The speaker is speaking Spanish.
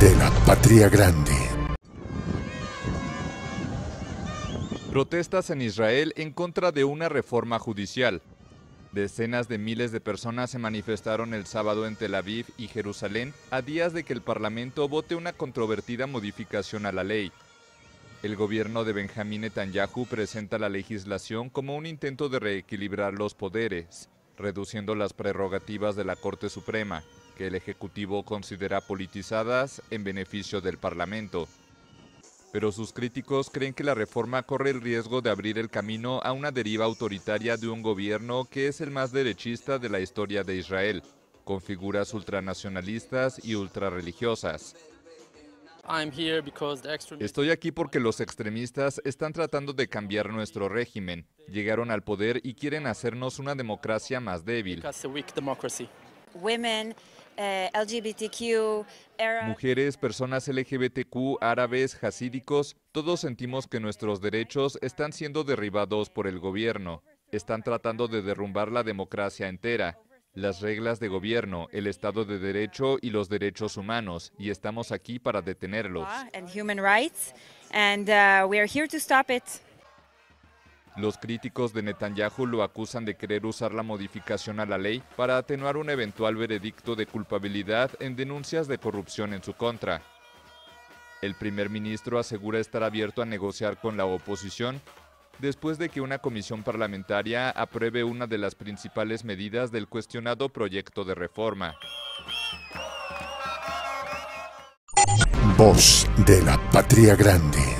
de la patria grande. Protestas en Israel en contra de una reforma judicial. Decenas de miles de personas se manifestaron el sábado en Tel Aviv y Jerusalén a días de que el Parlamento vote una controvertida modificación a la ley. El gobierno de Benjamín Netanyahu presenta la legislación como un intento de reequilibrar los poderes reduciendo las prerrogativas de la Corte Suprema, que el Ejecutivo considera politizadas en beneficio del Parlamento. Pero sus críticos creen que la reforma corre el riesgo de abrir el camino a una deriva autoritaria de un gobierno que es el más derechista de la historia de Israel, con figuras ultranacionalistas y ultrarreligiosas. Estoy aquí porque los extremistas están tratando de cambiar nuestro régimen. Llegaron al poder y quieren hacernos una democracia más débil. Eh, Mujeres, personas LGBTQ, árabes, hasídicos, todos sentimos que nuestros derechos están siendo derribados por el gobierno. Están tratando de derrumbar la democracia entera las reglas de gobierno, el Estado de Derecho y los derechos humanos, y estamos aquí para detenerlos. Los críticos de Netanyahu lo acusan de querer usar la modificación a la ley para atenuar un eventual veredicto de culpabilidad en denuncias de corrupción en su contra. El primer ministro asegura estar abierto a negociar con la oposición después de que una comisión parlamentaria apruebe una de las principales medidas del cuestionado proyecto de reforma. Voz de la Patria Grande.